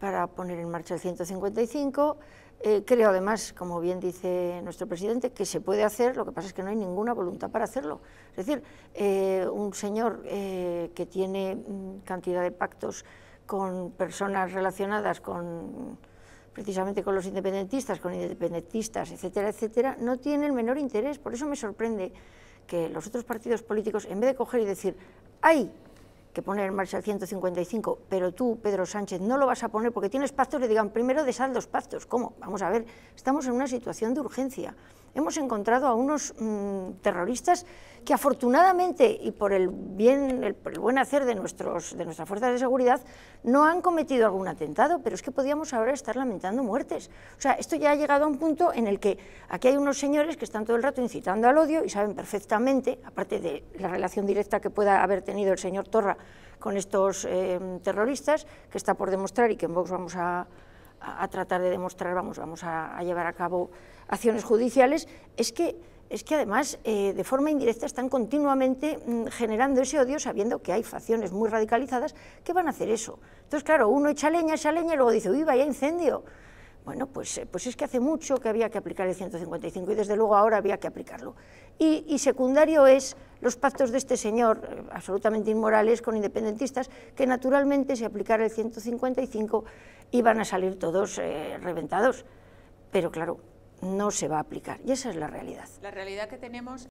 para poner en marcha el 155. Eh, creo además, como bien dice nuestro presidente, que se puede hacer, lo que pasa es que no hay ninguna voluntad para hacerlo. Es decir, eh, un señor eh, que tiene mm, cantidad de pactos con personas relacionadas con precisamente con los independentistas, con independentistas, etcétera, etcétera, no tiene el menor interés. Por eso me sorprende que los otros partidos políticos, en vez de coger y decir, hay que poner en marcha el 155, pero tú, Pedro Sánchez, no lo vas a poner porque tienes pactos, le digan, primero desal los pactos. ¿Cómo? Vamos a ver, estamos en una situación de urgencia. Hemos encontrado a unos mm, terroristas que afortunadamente y por el, bien, por el buen hacer de, nuestros, de nuestras fuerzas de seguridad no han cometido algún atentado, pero es que podíamos ahora estar lamentando muertes. O sea, esto ya ha llegado a un punto en el que aquí hay unos señores que están todo el rato incitando al odio y saben perfectamente, aparte de la relación directa que pueda haber tenido el señor Torra con estos eh, terroristas, que está por demostrar y que en Vox vamos a, tratar de demostrar, vamos, vamos a, llevar a cabo acciones judiciales, es que, es que además eh, de forma indirecta están continuamente mm, generando ese odio sabiendo que hay facciones muy radicalizadas que van a hacer eso. Entonces, claro, uno echa leña, echa leña y luego dice, uy, vaya incendio. Bueno, pues, eh, pues es que hace mucho que había que aplicar el 155 y desde luego ahora había que aplicarlo. Y, y secundario es los pactos de este señor, eh, absolutamente inmorales, con independentistas, que naturalmente si aplicara el 155 iban a salir todos eh, reventados. Pero claro, no se va a aplicar y esa es la realidad. La realidad que tenemos